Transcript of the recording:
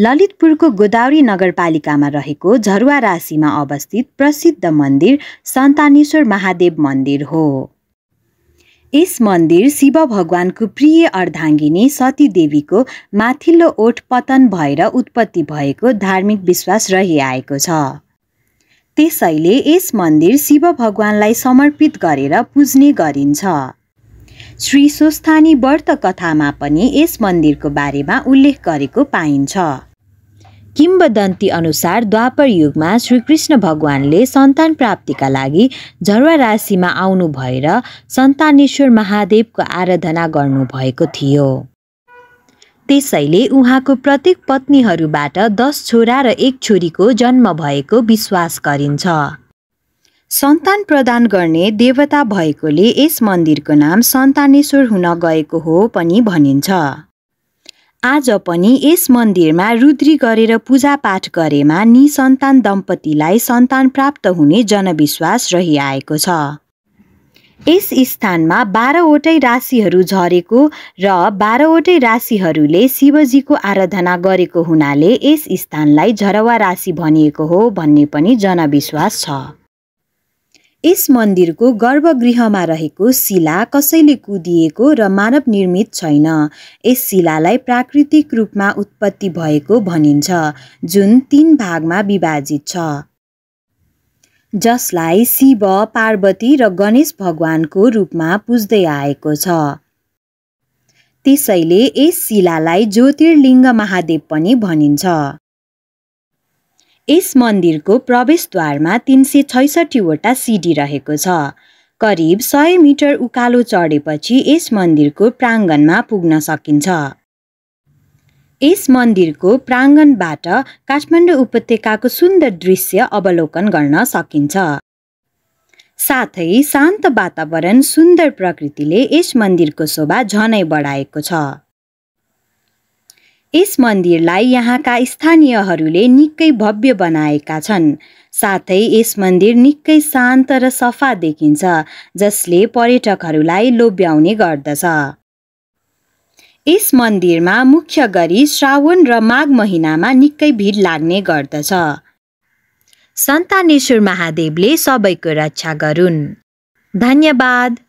ललितपुरको गोदावरी नगरपालिकामा रहेको झरुवा राशिमा अवस्थित प्रसिद्ध मन्दिर सन्तानेश्वर महादेव मन्दिर हो यस मन्दिर शिव भगवानको प्रिय अर्धाङ्गिनी देवीको माथिल्लो ओठ पतन भएर उत्पत्ति भएको धार्मिक विश्वास रहिआएको छ त्यसैले यस मन्दिर शिव भगवानलाई समर्पित गरेर पुज्ने गरिन्छ श्री स्वस्थानी व्रत कथामा पनि यस मन्दिरको बारेमा उल्लेख गरेको पाइन्छ किम्बदन्ती अनुसार द्वापर युगमा श्रीकृष्ण भगवानले सन्तान प्राप्तिका लागि झरुवा राशिमा आउनु भएर सन्तानेश्वर महादेवको आराधना गर्नुभएको थियो त्यसैले उहाँको प्रत्येक पत्नीहरूबाट दस छोरा र एक छोरीको जन्म भएको विश्वास गरिन्छ सन्तान प्रदान गर्ने देवता भएकोले यस मन्दिरको नाम सन्तानेश्वर हुन गएको हो पनि भनिन्छ आज पनि यस मन्दिरमा रुद्री गरेर पूजापाठ गरेमा निसन्तान दम्पतिलाई सन्तान प्राप्त हुने जनविश्वास रहिआएको छ यस स्थानमा बाह्रवटै राशिहरू झरेको र बाह्रवटै राशिहरूले शिवजीको आराधना गरेको हुनाले यस स्थानलाई झरवा राशि भनिएको हो भन्ने पनि जनविश्वास छ यस मन्दिरको गर्भगृहमा रहेको शिला कसैले कुदिएको र मानव निर्मित छैन यस शिलालाई प्राकृतिक रूपमा उत्पत्ति भएको भनिन्छ जुन तिन भागमा विभाजित छ जसलाई शिव पार्वती र गणेश भगवानको रूपमा पुज्दै आएको छ त्यसैले यस शिलालाई ज्योतिर्लिङ्ग महादेव पनि भनिन्छ यस मन्दिरको प्रवेशद्वारमा तिन सय छैसठीवटा सिडी रहेको छ करिब सय मिटर उकालो चढेपछि यस मन्दिरको प्राङ्गणमा पुग्न सकिन्छ यस मन्दिरको प्राङ्गणबाट काठमाडौँ उपत्यकाको सुन्दर दृश्य अवलोकन गर्न सकिन्छ साथै शान्त वातावरण सुन्दर प्रकृतिले यस मन्दिरको शोभा झनै बढाएको छ यस मन्दिरलाई यहाँका स्थानीयहरूले निकै भव्य बनाएका छन् साथै यस मन्दिर निकै शान्त र सफा देखिन्छ जसले पर्यटकहरूलाई लोभ्याउने गर्दछ यस मन्दिरमा मुख्य गरी श्रावण र माघ महिनामा निकै भिड लाग्ने गर्दछ सन्तानेश्वर महादेवले सबैको रक्षा गरून् धन्यवाद